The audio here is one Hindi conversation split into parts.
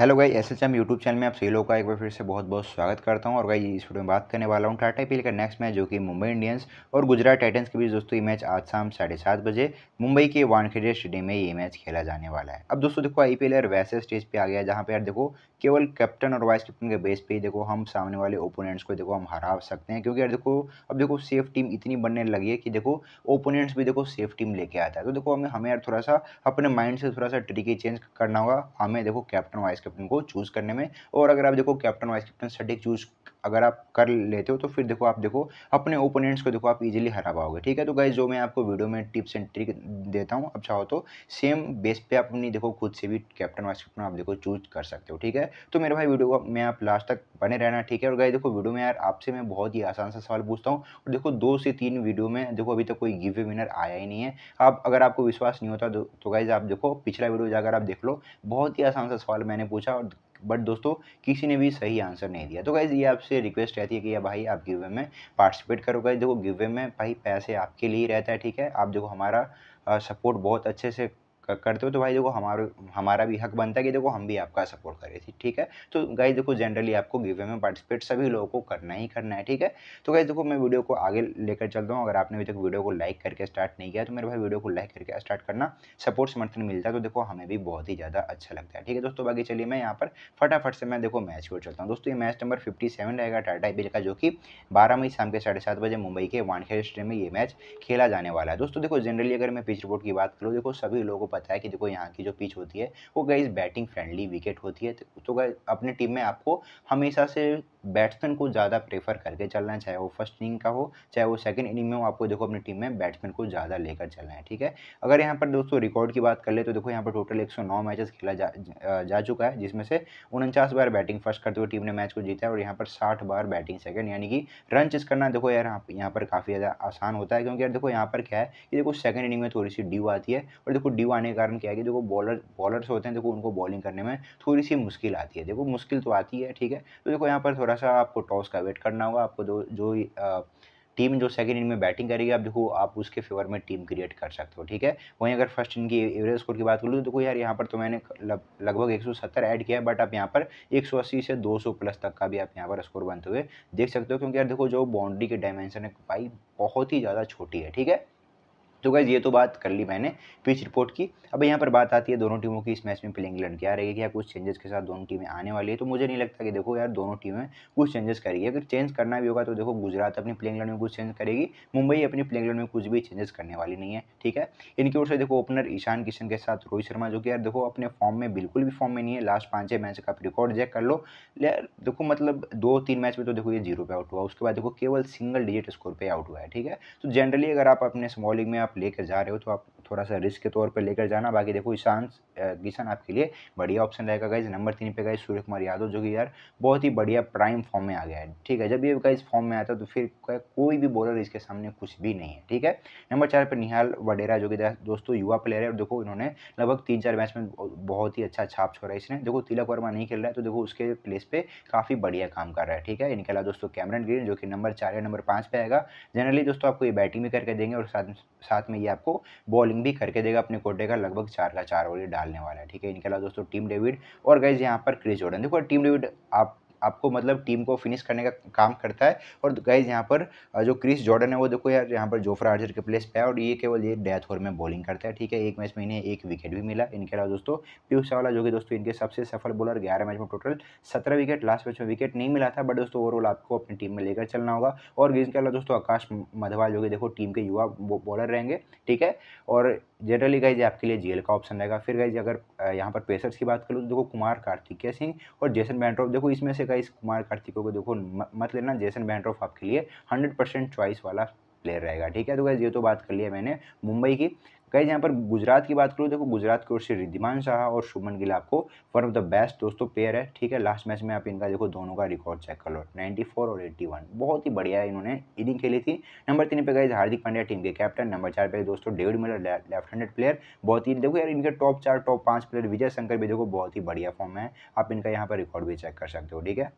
hello guy S H M YouTube channel में आप सभी लोग का एक बार फिर से बहुत बहुत स्वागत करता हूं और गाई इस वीडियो में बात करने वाला हूं टाटा पील का नेक्स्ट मैच जो कि मुंबई इंडियंस और गुजरात टाइटंस के बीच दोस्तों ये मैच आज शाम साढ़े सात बजे मुंबई के वानखेड़े स्टेडियम में ये मैच खेला जाने वाला है अब दोस्तों देखो आई पी एल वैसे स्टेज पर आ गया जहाँ पर यार देखो केवल कैप्टन और वाइस कैप्टन के बेस पे ही देखो हम सामने वाले ओपोनेंट्स को देखो हम हरा सकते हैं क्योंकि यार देखो अब देखो सेफ टीम इतनी बनने लगी है कि देखो ओपोनेंट्स भी देखो सेफ टीम लेके आता है तो देखो हमें हमें यार थोड़ा सा अपने माइंड से थोड़ा सा ट्रिकी चेंज करना होगा हमें देखो कैप्टन वाइस कैप्टन को चूज़ करने में और अगर आप देखो कैप्टन वाइस कैप्टन सटीक चूज़ अगर आप कर लेते हो तो फिर देखो आप देखो अपने ओपोनेंट्स को देखो आप इजीली हरा पाओगे ठीक है तो गाइज जो मैं आपको वीडियो में टिप्स एंड ट्रिक देता हूँ आप चाहो तो सेम बेस पे आप अपनी देखो खुद से भी कैप्टन वाइस कैप्टन आप देखो चूज कर सकते हो ठीक है तो मेरे भाई वीडियो में आप लास्ट तक बने रहना ठीक है और गाइज देखो वीडियो में यार आपसे मैं बहुत ही आसान सा सवाल पूछता हूँ और देखो दो से तीन वीडियो में देखो अभी तक कोई गिव विनर आया ही नहीं है आप अगर आपको विश्वास नहीं होता तो गाइज आप देखो पिछला वीडियो जाकर आप देख लो बहुत ही आसान सा सवाल मैंने पूछा और बट दोस्तों किसी ने भी सही आंसर नहीं दिया तो गाइज़ ये आपसे रिक्वेस्ट रहती है कि या भाई आप गिवे में पार्टिसिपेट करो गाइज देखो गिवे में भाई पैसे आपके लिए रहता है ठीक है आप देखो हमारा सपोर्ट बहुत अच्छे से करते हो तो भाई देखो हमारे हमारा भी हक बनता है कि देखो हम भी आपका सपोर्ट करें थी ठीक है तो गाइज देखो जनरली आपको गिवे में पार्टिसिपेट सभी लोगों को करना ही करना है ठीक है तो गाइज देखो मैं वीडियो को आगे लेकर चलता हूँ अगर आपने अभी तक वीडियो को लाइक करके स्टार्ट नहीं किया तो मेरे भाई वीडियो को लाइक करके स्टार्ट करना सपोर्ट समर्थन मिलता है तो देखो हमें भी बहुत ही ज़्यादा अच्छा लगता है ठीक है दोस्तों बाकी चलिए मैं यहाँ पर फटाफट से मैं देखो मैच को चलता हूँ दोस्तों ये मैच नंबर फिफ्टी सेवन रहेगा टाटा बिल का जो कि बारह मई शाम के साढ़े सात बजे मुंबई के वानखेड़े स्टेडियम में ये मैच खेला जाने वाला है दोस्तों देखो जनरली अगर मैं पिच रिपोर्ट की बात करूँ देखो सभी लोगों को पता है कि देखो यहाँ की जो पिच होती है वो गई बैटिंग फ्रेंडली विकेट होती है तो गई तो अपने टीम में आपको हमेशा से बैट्समैन को ज़्यादा प्रेफर करके चलना है चाहे वो फर्स्ट इनिंग का हो चाहे वो सेकंड इनिंग में हो आपको देखो अपनी टीम में बैट्समैन को ज़्यादा लेकर चलना है ठीक है अगर यहाँ पर दोस्तों रिकॉर्ड की बात कर ले तो देखो यहाँ पर टोटल 109 मैचेस खेला जा, जा चुका है जिसमें से उनचास बार बैटिंग फर्स्ट करते हुए टीम ने मैच को जीता है और यहाँ पर साठ बार बैटिंग सेकेंड यानी कि रन चेस करना देखो यार यहाँ पर काफ़ी ज़्यादा आसान होता है क्योंकि यार देखो यहाँ पर क्या है कि देखो सेकेंड इनिंग में थोड़ी सी ड्यू आती है और देखो ड्यू आने के कारण क्या है कि देखो बॉलर बॉलर्स होते हैं देखो उनको बॉलिंग करने में थोड़ी सी मुश्किल आती है देखो मुश्किल तो आती है ठीक है तो देखो यहाँ पर थोड़ा थोड़ा सा आपको टॉस का वेट करना होगा आपको जो जो टीम जो सेकंड इनिंग में बैटिंग करेगी आप देखो आप उसके फेवर में टीम क्रिएट कर सकते हो ठीक है वहीं अगर फर्स्ट इन की एवरेज स्कोर की बात करूँ तो देखो यार यहाँ पर तो मैंने लगभग सत्तर ऐड किया बट आप यहाँ पर 180 से 200 प्लस तक का भी आप यहाँ पर स्कोर बनते हुए देख सकते हो क्योंकि यार देखो जो बाउंड्री की डायमेंशन है भाई बहुत ही ज़्यादा छोटी है ठीक है तो गैज़ ये तो बात कर ली मैंने पिच रिपोर्ट की अब यहाँ पर बात आती है दोनों टीमों की इस मैच में प्लेइंग इंग्लैंड क्या रहेगी या कुछ चेंजेस के साथ दोनों टीमें आने वाली है तो मुझे नहीं लगता कि देखो यार दोनों टीमें कुछ चेंजेस करेगी अगर चेंज करना भी होगा तो देखो गुजरात अपनी प्लेइंग लड़ में कुछ चेंज करेगी मुंबई अपनी प्लेइंग इंग्लैंड में कुछ भी चेंजेस करने वाली नहीं है ठीक है इनकी ओर से देखो ओपनर ईशान किशन के साथ रोहित शर्मा जो कि यार देखो अपने फॉर्म में बिल्कुल भी फॉर्म में नहीं है लास्ट पाँच छः मैच का रिकॉर्ड चेक कर लो यार देखो मतलब दो तीन मैच में तो देखो ये जीरो पे आउट हुआ उसके बाद देखो केवल सिंगल डिजिट स्कोर पर आउट हुआ है ठीक है तो जनरली अगर आप अपने स्मॉलिंग में आप लेकर जा रहे हो तो आप थोड़ा सा रिस्क के तौर पर लेकर जाना बाकी देखो ईशान किसान आपके लिए बढ़िया ऑप्शन रहेगा गाइज नंबर तीन पे गाइज सूर्य कुमार यादव जो कि यार बहुत ही बढ़िया प्राइम फॉर्म में आ गया है ठीक है जब ये गाइज फॉर्म में आता है तो फिर कोई भी बॉलर इसके सामने कुछ भी नहीं है ठीक है नंबर चार पर निहाल वडेरा जो कि दोस्तों युवा प्लेयर है और देखो इन्होंने लगभग तीन चार मैच में बहुत ही अच्छा छाप छोड़ा है इसने देखो तिलक वर्मा नहीं खेल रहा है तो देखो उसके प्लेस पर काफ़ी बढ़िया काम कर रहा है ठीक है इनके अलावा दोस्तों कैमरन ग्रीन जो कि नंबर चार या नंबर पाँच पे आएगा जनरली दोस्तों आपको ये बैटिंग भी करके देंगे और साथ साथ में ये आपको बॉलिंग भी करके देगा अपने कोटे का लगभग चार का चार ओवर डालने वाला है ठीक है इनके अलावा दोस्तों टीम डेविड और गैज यहाँ पर क्रिस जोर्डन देखो टीम डेविड आप आपको मतलब टीम को फिनिश करने का काम करता है और गाइज यहाँ पर जो क्रिस जॉर्डन है वो देखो यार यहाँ पर जोफ्रा आर्जर के प्लेस पे है और ये केवल ये डेथ ओवर में बॉलिंग करता है ठीक है एक मैच में इन्हें एक विकेट भी मिला इनके अलावा दोस्तों पीयूष चावला जो कि दोस्तों इनके सबसे सफल बॉलर ग्यारह मैच में टोटल सत्रह विकेट लास्ट मैच में विकेट नहीं मिला था बट दोस्तों ओवरऑल आपको अपनी टीम में लेकर चलना होगा और इनके अलावा दोस्तों आकाश मधवाल जो कि देखो टीम के युवा बॉलर रहेंगे ठीक है और जनरली गाइज आपके लिए जीएल का ऑप्शन रहेगा फिर गाइज अगर यहाँ पर पेसर्स की बात करूँ तो देखो कुमार कार्तिकीय सिंह और जेसन बैंड्रॉफ देखो इसमें से गाइज कुमार कार्तिको को देखो मत लेना जेसन बैंड्रॉफ आपके लिए हंड्रेड परसेंट चॉइस वाला प्लेयर रहेगा ठीक है तो गैस ये तो बात कर लिया मैंने मुंबई की गैस यहाँ पर गुजरात की बात करूँ देखो गुजरात की ओर से रिद्धिमान शाह और शुभमन गिल आपको वन ऑफ द बेस्ट दोस्तों पेयर है ठीक है लास्ट मैच में आप इनका देखो दोनों का रिकॉर्ड चेक कर लो 94 और 81 बहुत ही बढ़िया है इन्होंने इनिंग खेली थी नंबर तीन पे गए हार्दिक पांड्या टीम के कैप्टन नंबर चार पे दोस्तों David Miller left handed player बहुत ही देखो यार इनके टॉप चार टॉप पाँच प्लेयर विजय शंकर भी देखो बहुत ही बढ़िया फॉर्म है आप इनका यहाँ पर रिकॉर्ड भी चेक कर सकते हो ठीक है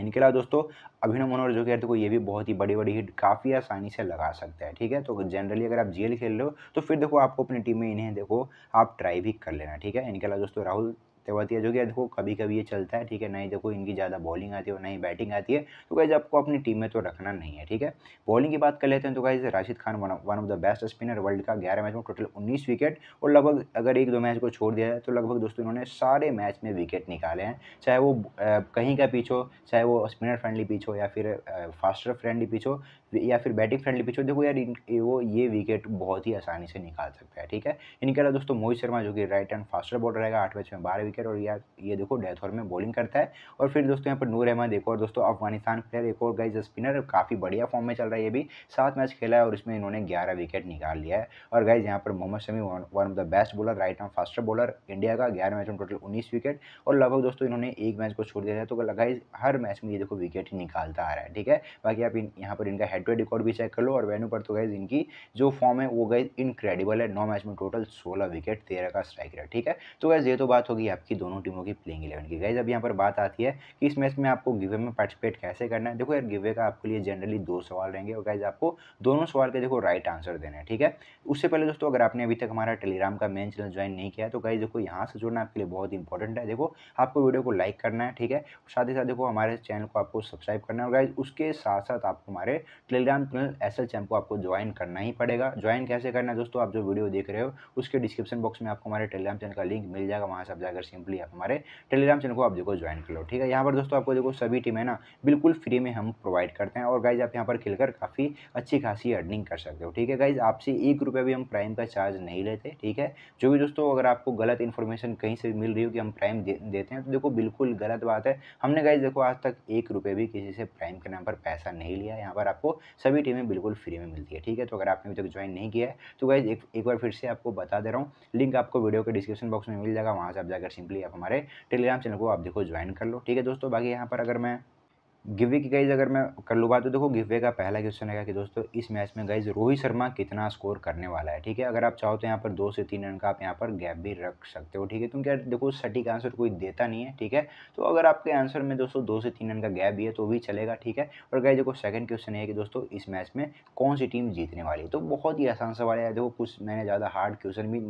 इनके अलावा दोस्तों अभिनव मनोहर जोगियर को ये भी बहुत ही बड़ी बड़ी हिट काफ़ी आसानी से लगा सकता है ठीक है तो जनरली अगर आप जीएल खेल रहे हो तो फिर देखो आपको अपनी टीम में इन्हें देखो आप ट्राई भी कर लेना ठीक है इनके अलावा दोस्तों राहुल तेवतिया जो कि देखो कभी कभी ये चलता है ठीक है नहीं देखो इनकी ज़्यादा बॉलिंग आती है और नहीं बैटिंग आती है तो गाइज आपको अपनी टीम में तो रखना नहीं है ठीक है बॉलिंग की बात कर लेते हैं तो guys Rashid Khan one of the best spinner world का ग्यारह मैच में टोटल उन्नीस विकेट और लगभग अगर एक दो मैच को छोड़ दिया जाए तो लगभग दोस्तों इन्होंने सारे मैच में विकेट निकाले हैं चाहे वो कहीं का हो चाहे वो स्पिनर फ्रेंडली हो या फिर फास्टर फ्रेंडली हो या फिर बैटिंग फ्रेंडली पिच हो देखो यार वो ये विकेट बहुत ही आसानी से निकाल सकता है ठीक है इनके अलावा दोस्तों मोहित शर्मा जो कि राइट हैंड फास्टर बॉलर रहेगा आठ मैच में बारह विकेट और यार ये देखो डेथ ओवर में बॉलिंग करता है और फिर दोस्तों यहाँ पर नूर अहमद एक और दोस्तों अफगानिस्तान प्लेयर एक और गाइज स्पिनर काफ़ी बढ़िया फॉर्म में चल रहा है ये भी सात मैच खेला है और इसमें इन्होंने ग्यारह विकेट निकाल लिया है और गाइज यहाँ पर Mohammad Shami one of the best bowler right hand faster bowler India का ग्यारह मैच में टोटल उन्नीस विकेट और लगभग दोस्तों इन्होंने एक मैच को छोड़ दिया है तो गाइज हर मैच में ये देखो विकेट निकालता आ रहा है ठीक है बाकी आप यहाँ पर इनका हेड नेटवर्क रिकॉर्ड भी चेक कर लो और वेन्यू पर तो गैज इनकी जो फॉर्म है वो गैज इनक्रेडिबल है नौ मैच में टोटल सोलह विकेट तेरह का स्ट्राइक रेट ठीक है तो गैज ये तो बात होगी आपकी दोनों टीमों की प्लेइंग इलेवन की गैज अब यहाँ पर बात आती है कि इस मैच में आपको गिवे में पार्टिसिपेट कैसे करना है देखो यार गिवे का आपके लिए जनरली दो सवाल रहेंगे और गैज आपको दोनों सवाल के देखो राइट आंसर देना है ठीक है उससे पहले दोस्तों अगर आपने अभी तक हमारा टेलीग्राम का मेन चैनल ज्वाइन नहीं किया तो गाइज देखो यहाँ से जुड़ना आपके लिए बहुत इंपॉर्टेंट है देखो आपको वीडियो को लाइक करना है ठीक है साथ ही साथ देखो हमारे चैनल को आपको सब्सक्राइब करना है और गाइज उसके साथ साथ आपको हमारे टेलीग्राम चैनल एस एल चैम को आपको ज्वाइन करना ही पड़ेगा ज्वाइन कैसे करना है दोस्तों आप जो वीडियो देख रहे हो उसके डिस्क्रिप्शन बॉक्स में आपको हमारे टेलीग्राम चैनल का लिंक मिल जाएगा वहाँ से आप जाकर सिंपली आप हमारे टेलीग्राम चैनल को आप देखो ज्वाइन कर लो ठीक है यहाँ पर दोस्तों आपको देखो सभी टीम है ना बिल्कुल फ्री में हम प्रोवाइड करते हैं और गाइज आप यहाँ पर खेलकर काफ़ी अच्छी खासी अर्निंग कर सकते हो ठीक है गाइज आपसे एक रुपये भी हम प्राइम का चार्ज नहीं लेते ठीक है जो भी दोस्तों अगर आपको गलत इन्फॉर्मेशन कहीं से मिल रही हो कि हम प्राइम दे, देते हैं तो देखो बिल्कुल गलत बात है हमने गाइज देखो आज तक एक रुपये भी किसी से प्राइम के नाम पर पैसा नहीं लिया यहाँ पर आपको सभी टीमें बिल्कुल फ्री में मिलती है ठीक है तो अगर आपने अभी तक ज्वाइन नहीं किया है तो गाइज एक, एक बार फिर से आपको बता दे रहा हूँ लिंक आपको वीडियो के डिस्क्रिप्शन बॉक्स में मिल जाएगा वहाँ से आप जाकर सिंपली आप हमारे टेलीग्राम चैनल को आप देखो ज्वाइन कर लो ठीक है दोस्तों बाकी यहाँ पर अगर मैं गिवे की गाइज अगर मैं कर लूँ बात तो देखो गिवे का पहला क्वेश्चन है कि दोस्तों इस मैच में गाइज रोहित शर्मा कितना स्कोर करने वाला है ठीक है अगर आप चाहो तो यहाँ पर दो से तीन रन का आप यहाँ पर गैप भी रख सकते हो ठीक है क्योंकि देखो सटीक आंसर कोई देता नहीं है ठीक है तो अगर आपके आंसर में दोस्तों दो से तीन रन का गैप भी है तो भी चलेगा ठीक है और गाइज देखो सेकंड क्वेश्चन है कि दोस्तों इस मैच में कौन सी टीम जीतने वाली है तो बहुत ही आसान सवाल है देखो कुछ मैंने ज़्यादा हार्ड क्वेश्चन भी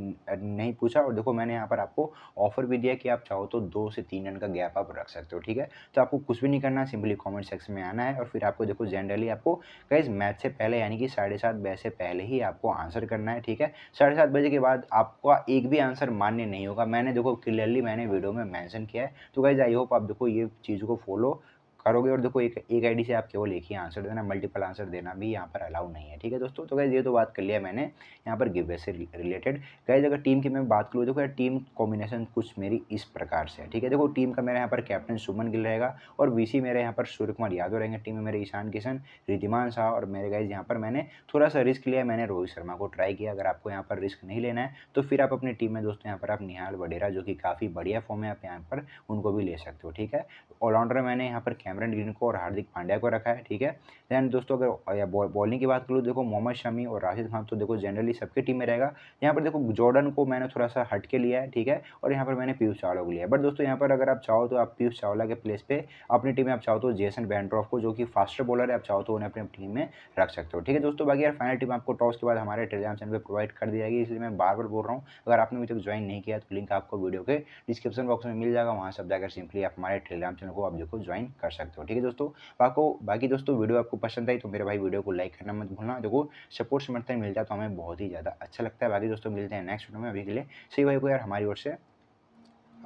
नहीं पूछा और देखो मैंने यहाँ पर आपको ऑफर भी दिया कि आप चाहो तो दो से तीन रन का गैप आप रख सकते हो ठीक है तो आपको कुछ भी नहीं करना सिंपली कमेंट सेक्शन में आना है और फिर आपको देखो जनरली आपको गाइज मैथ से पहले यानी कि साढ़े सात बजे से पहले ही आपको आंसर करना है ठीक है साढ़े सात बजे के बाद आपका एक भी आंसर मान्य नहीं होगा मैंने देखो क्लियरली मैंने वीडियो में मैंसन किया है तो गाइज आई होप आप देखो ये चीज़ को फॉलो करोगे और देखो एक एक आईडी से आप केवल एक ही आंसर देना मल्टीपल आंसर देना भी यहाँ पर अलाउ नहीं है ठीक है दोस्तों तो गैज़ ये तो बात कर लिया मैंने यहाँ पर गिवे से रिलेटेड गैस अगर टीम की मैं बात करूँ देखो यार टीम कॉम्बिनेशन कुछ मेरी इस प्रकार से है ठीक है देखो टीम का मेरे यहाँ पर कैप्टन सुमन गिल रहेगा और वी मेरे यहाँ पर सूर्य कुमार यादव रहेंगे टीम में मेरे ईशान किशन रिधिमान शाह और मेरे गाइज यहाँ पर मैंने थोड़ा सा रिस्क लिया मैंने रोहित शर्मा को ट्राई किया अगर आपको यहाँ पर रिस्क नहीं लेना है तो फिर आप अपनी टीम में दोस्तों यहाँ पर आप निहाल वडेरा जो कि काफ़ी बढ़िया फॉर्म है आप यहाँ पर उनको भी ले सकते हो ठीक है ऑलराउंडर मैंने यहाँ पर कैमरन ग्रीन को और हार्दिक पांड्या को रखा है ठीक है दैन दोस्तों अगर या बॉलिंग की बात करूँ देखो मोहम्मद शमी और राशिद खान तो देखो जनरली सबकी टीम में रहेगा यहाँ पर देखो जॉर्डन को मैंने थोड़ा सा हट के लिया है ठीक है और यहाँ पर मैंने पीयूष चावला को लिया बट दोस्तों यहाँ पर अगर आप चाहो तो आप पीयूष चावला के प्लेस पर अपनी टीम में आप चाहो तो जेसन बैंड्रॉफ को जो कि फास्टर बॉलर है आप चाहो तो उन्हें अपनी टीम में रख सकते हो ठीक है दोस्तों बाकी यार फाइनल टीम आपको टॉस के बाद हमारे टेलीग्राम चैनल पर प्रोवाइड कर दिया जाएगी इसलिए मैं बार बार बोल रहा हूँ अगर आपने अभी तक ज्वाइन नहीं किया तो लिंक आपको वीडियो के डिस्क्रिप्शन बॉक्स में मिल जाएगा वहाँ से जाकर सिंपली आप हमारे टेलीग्राम चैनल को आप देखो ज्वाइन कर सकते सकते हो ठीक है दोस्तों तो आपको बाकी दोस्तों वीडियो आपको पसंद आई तो मेरे भाई वीडियो को लाइक करना मत भूलना देखो सपोर्ट समर्थन मिलता है तो हमें बहुत ही ज़्यादा अच्छा लगता है बाकी दोस्तों मिलते हैं नेक्स्ट वीडियो में अभी के लिए सही भाई को यार हमारी ओर से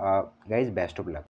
गाइज बेस्ट ऑफ लक